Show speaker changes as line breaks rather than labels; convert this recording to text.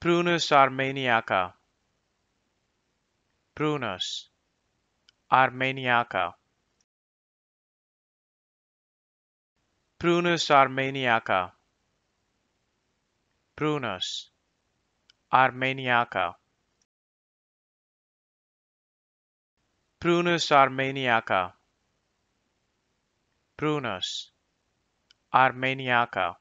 Prunus armeniaca. Prunus armeniaca. Prunus armeniaca. Prunus armeniaca. Prunus armeniaca. Prunus armeniaca.